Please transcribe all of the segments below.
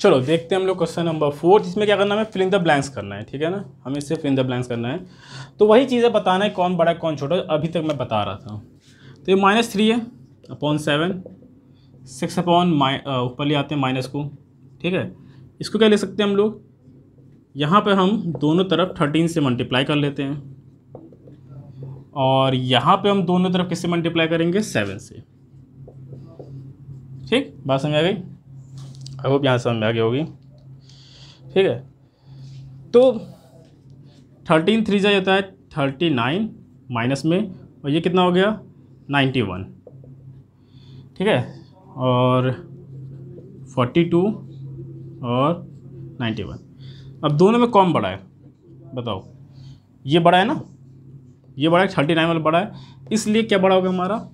चलो देखते हैं हम लोग क्वेश्चन नंबर फोर जिसमें क्या करना है फिलिंग द ब्लैंक्स करना है ठीक है ना हमें इससे फिलिंग द ब्लैंक्स करना है तो वही चीज़ें बताना है कौन बड़ा है कौन छोटा अभी तक मैं बता रहा था तो ये माइनस थ्री है अपॉन सेवन सिक्स अपॉन माइ ऊपर ले आते हैं माइनस को ठीक है इसको क्या ले सकते हैं हम लोग यहाँ पर हम दोनों तरफ थर्टीन से मल्टीप्लाई कर लेते हैं और यहाँ पर हम दोनों तरफ किससे मल्टीप्लाई करेंगे सेवन से ठीक बात समझ आ गई आई होप यहाँ समझ में आ गई होगी ठीक है तो थर्टीन थ्री जो होता है थर्टी नाइन माइनस में और ये कितना हो गया नाइन्टी वन ठीक है और फोर्टी टू और नाइन्टी वन अब दोनों में कॉम बड़ा है बताओ ये बड़ा है ना ये बड़ा है थर्टी नाइन वाला बड़ा है इसलिए क्या बड़ा हो गया हमारा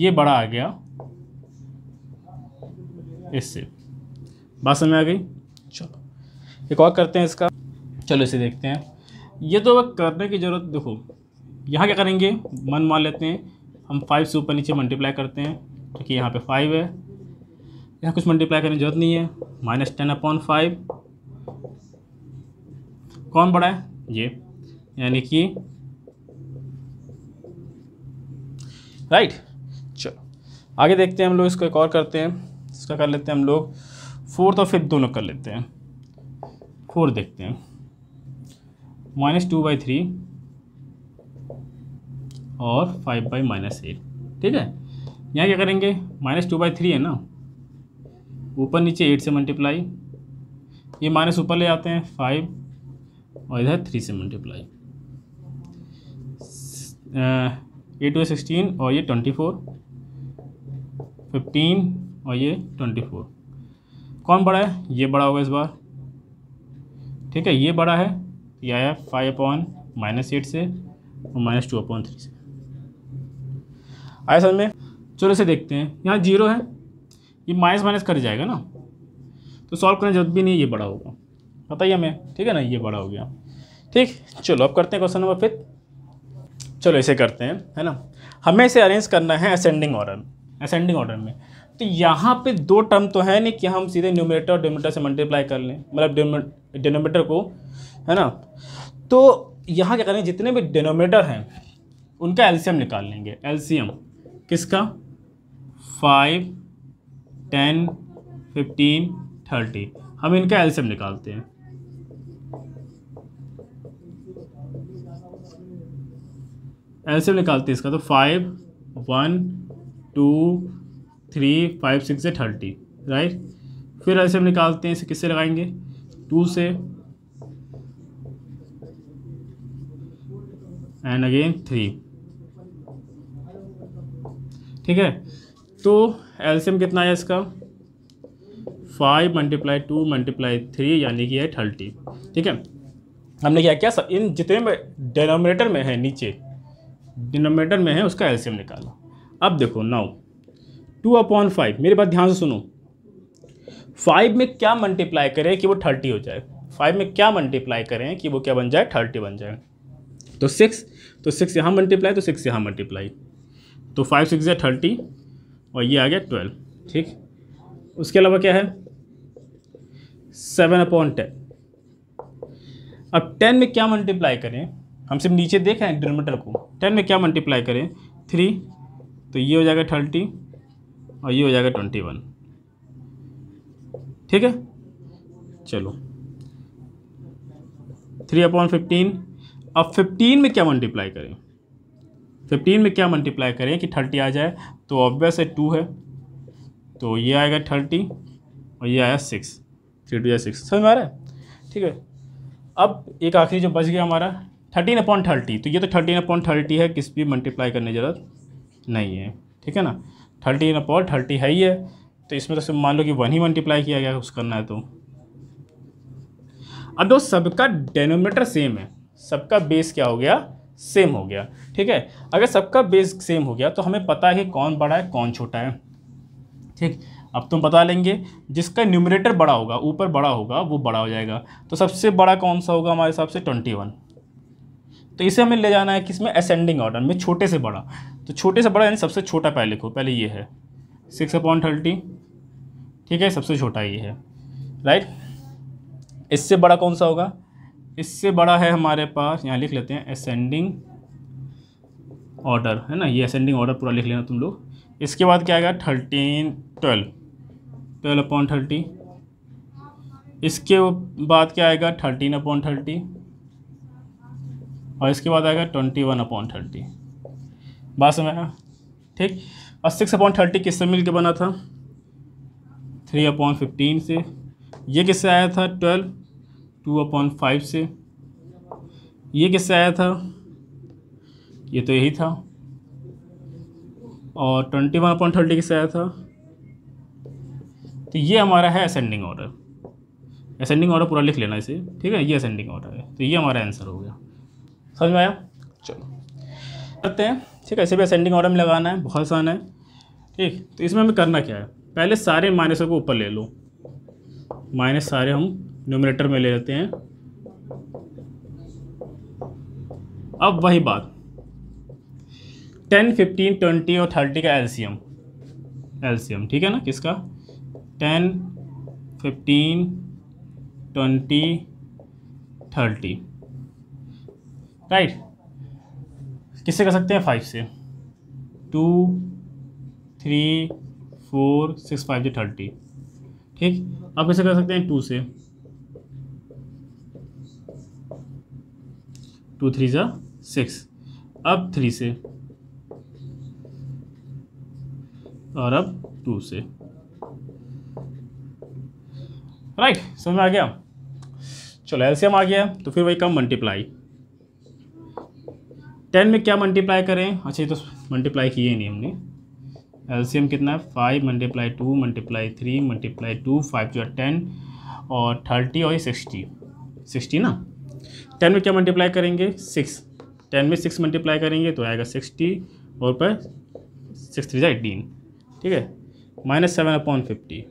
ये बड़ा आ गया इससे बात समझ में आ गई चलो एक और करते हैं इसका चलो इसे देखते हैं ये तो करने की ज़रूरत देखो यहाँ क्या करेंगे मन मान लेते हैं हम फाइव से ऊपर नीचे मल्टीप्लाई करते हैं क्योंकि यहाँ पे फाइव है यहाँ कुछ मल्टीप्लाई करने की जरूरत नहीं है माइनस टेन अपॉन फाइव कौन बड़ा है ये यानी कि राइट चलो आगे देखते हैं हम लोग इसको एक और करते हैं इसका कर लेते हैं हम लोग फोर्थ और फिफ्थ दोनों कर लेते हैं फोर देखते हैं माइनस टू बाई थ्री और फाइव बाई माइनस एट ठीक है यहाँ क्या करेंगे माइनस टू बाई थ्री है ना ऊपर नीचे एट से मल्टीप्लाई ये माइनस ऊपर ले आते हैं फाइव और इधर थ्री से मल्टीप्लाई ए टू सिक्सटीन और ये ट्वेंटी फोर फिफ्टीन और ये ट्वेंटी फोर कौन बड़ा है ये बड़ा होगा इस बार ठीक है ये बड़ा है ये आया फाइव अपॉन माइनस एट से और माइनस टू अपॉन थ्री से आया समझ में चलो इसे देखते हैं यहाँ जीरो है ये माइनस माइनस कर जाएगा ना तो सॉल्व करने जरूरत भी नहीं ये बड़ा होगा पता ही हमें ठीक है ना ये बड़ा हो गया ठीक चलो अब करते हैं क्वेश्चन नंबर फिफ्थ चलो इसे करते हैं है ना हमें इसे अरेंज करना है असेंडिंग ऑर्डर असेंडिंग ऑर्डर में तो यहाँ पे दो टर्म तो है नहीं कि हम सीधे न्यूमिनेटर और डिनोमीटर से मल्टीप्लाई कर लें मतलब डिनोमीटर को है ना तो यहाँ क्या करेंगे जितने भी डिनोमीटर हैं उनका एल्सीयम निकाल लेंगे एल्सीयम किसका फाइव टेन फिफ्टीन थर्टी हम इनका एल्सीयम निकालते हैं एल्सीयम निकालते हैं इसका तो five one two three five six से थर्टी राइट फिर ऐसे हम निकालते हैं इसे किससे लगाएंगे टू से एंड अगेन थ्री ठीक है तो एल्सियम कितना आया इसका five multiply two multiply three यानी कि है थर्टी ठीक है हमने क्या किया सब इन जितने डिनोमिनेटर में है नीचे डिनोमिनेटर में है उसका एल्सियम निकाला अब देखो नाउ टू अपॉन फाइव मेरे बात ध्यान से सुनो फाइव में क्या मल्टीप्लाई करें कि वो थर्टी हो जाए फाइव में क्या मल्टीप्लाई करें कि वो क्या बन जाए थर्टी बन जाए तो सिक्स तो सिक्स यहाँ मल्टीप्लाई तो सिक्स यहाँ मल्टीप्लाई तो फाइव सिक्स या थर्टी और ये आ गया ट्वेल्व ठीक उसके अलावा क्या है सेवन अपॉन टेन अब टेन में क्या मल्टीप्लाई करें हम सिर्फ नीचे देखें डिनोमीटर को टेन में क्या मल्टीप्लाई करें थ्री तो ये हो जाएगा थर्टी और ये हो जाएगा ट्वेंटी वन ठीक है चलो थ्री अपॉन फिफ्टीन अब फिफ्टीन में क्या मल्टीप्लाई करें फिफ्टीन में क्या मल्टीप्लाई करें कि थर्टी आ जाए तो ऑब्वियस है टू है तो ये आएगा थर्टी और ये आया सिक्स थ्री टू या सिक्स समझ में आ रहा है ठीक है अब एक आखिरी जो बच गया हमारा थर्टीन अपॉइंट थर्टी तो ये तो थर्टीन अपॉइंट थर्टी है किस भी मल्टीप्लाई करने की ज़रूरत नहीं है ठीक है ना थर्टी इन पावर थर्टी है ही है तो इसमें तो मान लो कि वन ही मल्टीप्लाई किया गया कुछ करना है तो अब दो सबका डेनोमीटर सेम है सबका बेस क्या हो गया सेम हो गया ठीक है अगर सबका बेस सेम हो गया तो हमें पता है कि कौन बड़ा है कौन छोटा है ठीक अब तुम बता लेंगे जिसका न्यूमिनेटर बड़ा होगा ऊपर बड़ा होगा वो बड़ा हो जाएगा तो सबसे बड़ा कौन सा होगा हमारे हिसाब से ट्वेंटी वन तो इसे हमें ले जाना है कि इसमें असेंडिंग ऑर्डर में छोटे से बड़ा तो छोटे से बड़ा यानी सबसे छोटा पहले लिखो पहले ये है सिक्स अपॉइंट थर्टी ठीक है सबसे छोटा ये है राइट इससे बड़ा कौन सा होगा इससे बड़ा है हमारे पास यहाँ लिख लेते हैं असेंडिंग ऑर्डर है ना ये असेंडिंग ऑर्डर पूरा लिख लेना तुम लोग इसके बाद क्या आएगा thirteen twelve twelve upon thirty इसके बाद क्या आएगा थर्टीन अपॉन थर्टी और इसके बाद आएगा ट्वेंटी वन अपॉन थर्टी बात समय आया ठीक और सिक्स अपॉन थर्टी किससे मिल के बना था थ्री अपॉन फिफ्टीन से ये किससे आया था ट्वेल्व टू अपॉन फाइव से ये किससे आया था ये तो यही था और ट्वेंटी वन अपॉइंट थर्टी किससे आया था तो ये हमारा है असेंडिंग ऑर्डर असेंडिंग ऑर्डर पूरा लिख लेना इसे ठीक है ये असेंडिंग ऑर्डर है तो ये हमारा आंसर हो गया समझ में आया चलो करते हैं ठीक है ऐसे भी असेंडिंग ऑर्डर में लगाना है बहुत आसान है ठीक तो इसमें हमें करना क्या है पहले सारे माइनसों को ऊपर ले लो माइनस सारे हम न्यूमिनेटर में ले लेते हैं अब वही बात टेन फिफ्टीन ट्वेंटी और थर्टी का एलसीएम एलसीएम ठीक है ना किसका ten fifteen twenty thirty right किससे कर सकते हैं फाइव से two three four six five जो थर्टी ठीक अब कैसे कर सकते हैं टू से टू थ्री ज़ा सिक्स अब थ्री से और अब टू से राइट समझ में आ गया चलो एलसीएम आ गया तो फिर वही कम मल्टीप्लाई टेन में क्या मल्टीप्लाई करें अच्छा ये तो मल्टीप्लाई किए नहीं हमने एलसीएम कितना है five multiply two multiply three multiply two five जो है टेन और थर्टी और ये सिक्सटी सिक्सटी ना टेन में क्या मल्टीप्लाई करेंगे सिक्स टेन में सिक्स मल्टीप्लाई करेंगे तो आएगा सिक्सटी और पर सिक्स थ्री एटीन ठीक है minus seven upon fifty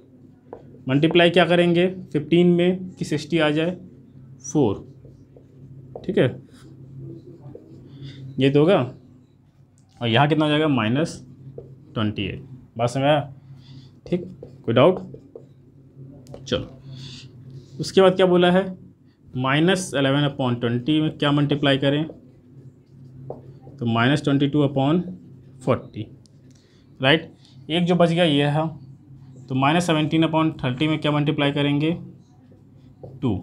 multiply क्या करेंगे फिफ्टीन में कि सिक्सटी आ जाए फोर ठीक है ये तो होगा और यहाँ कितना हो जाएगा माइनस ट्वेंटी एट बात समझ आया ठीक कोई डाउट चलो उसके बाद क्या बोला है माइनस अलेवन अपॉन ट्वेंटी में क्या मल्टीप्लाई करें तो minus twenty two upon forty right एक जो बच गया ये है तो माइनस सेवेंटीन अपॉन थर्टी में क्या मल्टीप्लाई करेंगे टू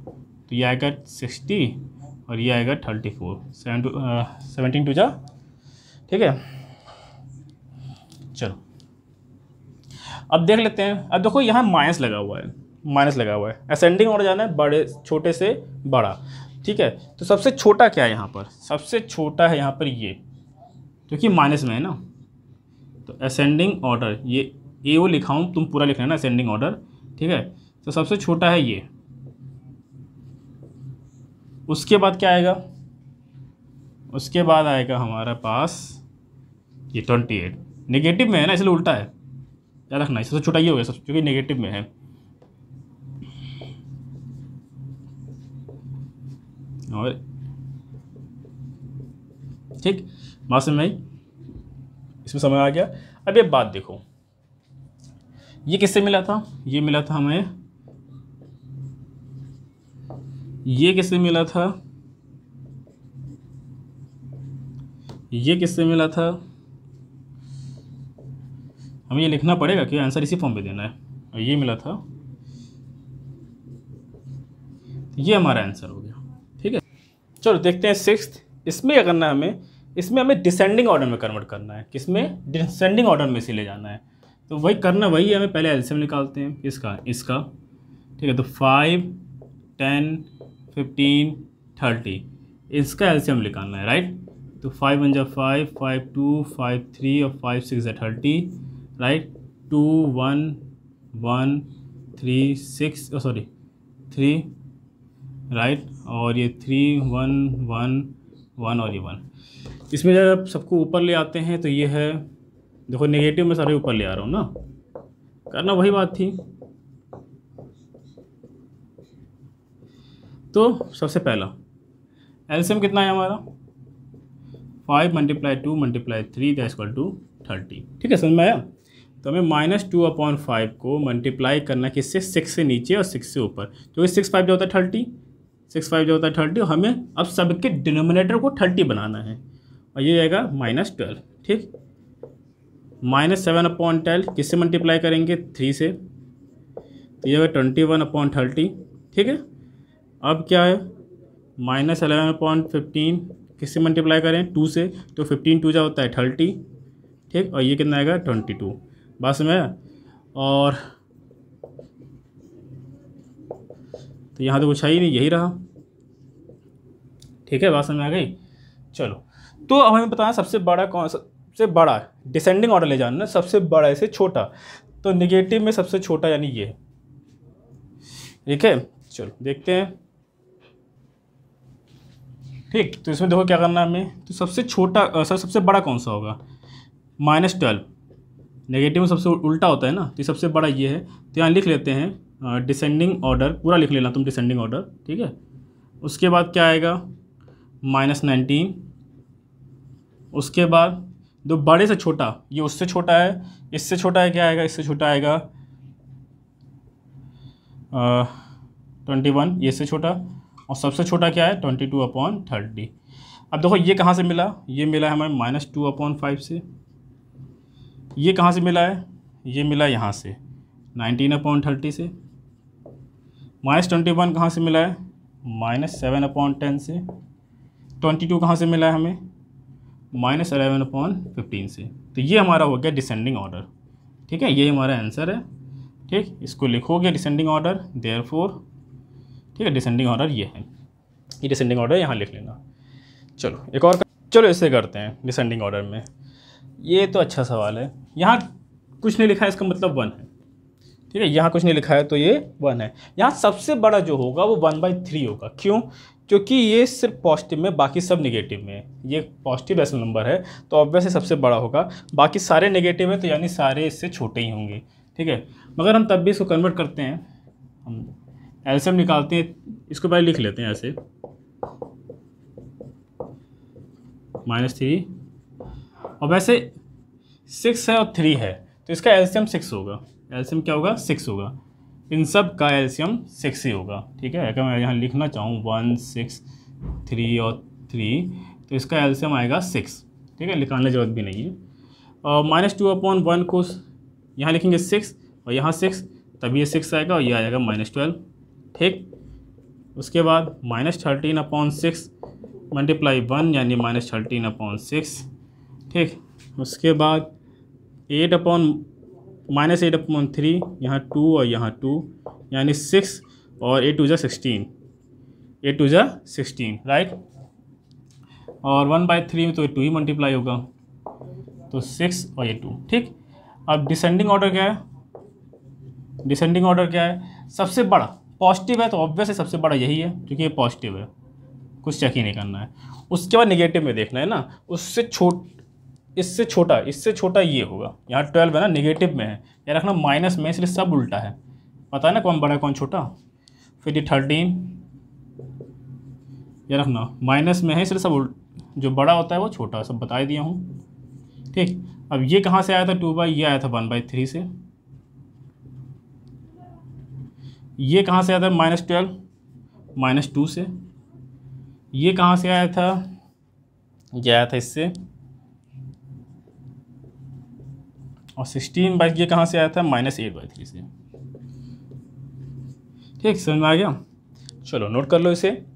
तो ये आएगा सिक्सटी और ये आएगा thirty four seven two seventeen two जा ठीक है चलो अब देख लेते हैं अब देखो यहाँ माइनस लगा हुआ है माइनस लगा हुआ है असेंडिंग ऑर्डर जाना है बड़े छोटे से बड़ा ठीक है तो सबसे छोटा क्या है यहाँ पर सबसे छोटा है यहाँ पर ये क्योंकि माइनस में है ना तो असेंडिंग ऑर्डर ये ए वो लिखा हूँ तुम पूरा लिख रहे ना असेंडिंग ऑर्डर ठीक है तो सबसे छोटा है ये उसके बाद क्या आएगा उसके बाद आएगा हमारे पास ये ट्वेंटी एट निगेटिव में है ना इसलिए उल्टा है याद रखना इससे तो छोटा ही हो गया सब क्योंकि नेगेटिव में है और ठीक बात समझ आई इसमें समय आ गया अब ये बात देखो ये किससे मिला था ये मिला था हमें ये किससे मिला था ये किससे मिला था हमें ये लिखना पड़ेगा कि आंसर इसी फॉर्म में देना है और ये मिला था ये हमारा आंसर हो गया ठीक है चलो देखते हैं सिक्स इसमें क्या करना है हमें इसमें हमें डिसेंडिंग ऑर्डर में कन्वर्ट करना है किसमें डिसेंडिंग ऑर्डर में इसे ले जाना है तो वही करना वही है हमें पहले एल्सियम निकालते हैं इसका इसका ठीक है तो फाइव टेन फिफ्टीन थर्टी इसका एल्सियम निकालना है राइट तो फाइव वन जा five five two five three और फाइव सिक्स जा thirty right two one one three six sorry three right और ये थ्री वन वन वन और ये वन इसमें जब आप सबको ऊपर ले आते हैं तो ये है देखो नेगेटिव में सारे ऊपर ले आ रहा हूँ ना करना वही बात थी तो सबसे पहला एलसीएम कितना है हमारा five multiply two multiply three that equal to thirty ठीक है समझ में आया तो हमें माइनस टू अपॉन फाइव को मल्टीप्लाई करना किससे सिक्स से नीचे और सिक्स से ऊपर क्योंकि सिक्स फाइव जो होता है थर्टी सिक्स फाइव जो होता है थर्टी हमें अब सबके डिनोमिनेटर को थर्टी बनाना है और ये आएगा माइनस ट्वेल्व ठीक माइनस सेवन अपॉन ट्वेल्व किससे मल्टीप्लाई करेंगे थ्री से तो ये होगा ट्वेंटी वन अपॉन थर्टी ठीक है अब क्या है माइनस अलेवन पॉइंट फिफ्टीन किससे मल्टीप्लाई करें टू से तो फिफ्टीन टू जो होता है थर्टी ठीक और ये कितना आएगा ट्वेंटी टू बस में और तो यहाँ तो कुछ ही नहीं यही रहा ठीक है बात समझ आ गई चलो तो अब हमें बताना सबसे बड़ा कौन सबसे बड़ा डिसेंडिंग ऑर्डर ले जाना सबसे बड़ा इसे छोटा तो निगेटिव में सबसे छोटा यानी ये ठीक है चलो देखते हैं ठीक तो इसमें देखो क्या करना है हमें तो सबसे छोटा सर सबसे बड़ा कौन सा होगा माइनस ट्वेल्व नेगेटिव में सबसे उल्टा होता है ना तो सबसे बड़ा ये है तो यहाँ लिख लेते हैं डिसेंडिंग ऑर्डर पूरा लिख लेना तुम डिसेंडिंग ऑर्डर ठीक है उसके बाद क्या आएगा माइनस नाइनटीन उसके बाद जो बड़े से छोटा ये उससे छोटा है इससे छोटा है क्या आएगा इससे छोटा आएगा ट्वेंटी वन ये इससे छोटा और सबसे छोटा क्या है ट्वेंटी टू अपॉन थर्टी अब देखो ये कहाँ से मिला ये मिला है हमें माइनस टू अपॉन फाइव से ये कहाँ से मिला है ये मिला यहाँ से नाइनटीन अपॉन थर्टी से माइनस ट्वेंटी वन कहाँ से मिला है माइनस सेवन अपॉन टेन से ट्वेंटी टू कहाँ से मिला है हमें माइनस अलेवन अपॉन फिफ्टीन से तो ये हमारा हो गया डिसेंडिंग ऑर्डर ठीक है ये हमारा आंसर है ठीक इसको लिखोगे डिसेंडिंग ऑर्डर देयर फोर ठीक है डिसेंडिंग ऑर्डर ये है ये डिसेंडिंग ऑर्डर यहाँ लिख लेना चलो एक और कर... चलो इसे करते हैं डिसेंडिंग ऑर्डर में ये तो अच्छा सवाल है यहाँ कुछ नहीं लिखा है इसका मतलब वन है ठीक है यहाँ कुछ नहीं लिखा है तो ये वन है यहाँ सबसे बड़ा जो होगा वो वन बाई थ्री होगा क्यों क्योंकि ये सिर्फ पॉजिटिव में बाकी सब नेगेटिव में है ये पॉजिटिव ऐसा नंबर है तो ऑब्वियसली सबसे बड़ा होगा बाकी सारे नेगेटिव हैं तो यानी सारे इससे छोटे ही होंगे ठीक है मगर हम तब भी इसको कन्वर्ट करते हैं हम एल्शियम निकालते हैं इसको पहले लिख लेते हैं ऐसे माइनस थ्री और वैसे सिक्स है और थ्री है तो इसका एल्शियम सिक्स होगा एल्शियम क्या होगा सिक्स होगा इन सब का एल्शियम सिक्स ही होगा ठीक है अगर मैं यहाँ लिखना चाहूँ वन सिक्स थ्री और थ्री तो इसका एल्शियम आएगा सिक्स ठीक है निकालने जरूरत भी नहीं है और माइनस टू अपॉन वन को यहाँ लिखेंगे सिक्स और यहाँ सिक्स तभी ये सिक्स आएगा और ये आएगा माइनस ट्वेल्व ठीक उसके बाद minus thirteen upon six multiply one यानी माइनस थर्टीन अपॉन सिक्स ठीक उसके बाद eight upon minus eight upon three यहाँ टू और यहाँ टू यानी सिक्स और एट टू ज़ा सिक्सटीन एट टू ज़ा सिक्सटीन राइट और वन बाई थ्री में तो टू ही मल्टीप्लाई होगा तो सिक्स और ए टू ठीक अब डिसेंडिंग ऑर्डर क्या है डिसेंडिंग ऑर्डर क्या है सबसे बड़ा पॉजिटिव है तो ऑब्वियसली सबसे बड़ा यही है क्योंकि ये पॉजिटिव है कुछ चेक ही नहीं करना है उसके बाद निगेटिव में देखना है ना उससे छोट इससे छोटा इससे छोटा ये होगा यहाँ ट्वेल्व है ना निगेटिव में है ये रखना माइनस में इसलिए सब उल्टा है पता है ना कौन बड़ा कौन छोटा फिर ये थर्टीन ये रखना माइनस में है इसलिए सब उल्ट जो बड़ा होता है वो छोटा सब बता दिया हूँ ठीक अब ये कहाँ से आया था टू बाई ये आया था वन बाई थ्री से ये कहाँ से आया था माइनस ट्वेल्व माइनस टू से ये कहाँ से आया था ये आया था इससे और सिक्सटीन बाई ये कहाँ से आया था माइनस एट बाई थ्री से ठीक समझ में आ गया चलो नोट कर लो इसे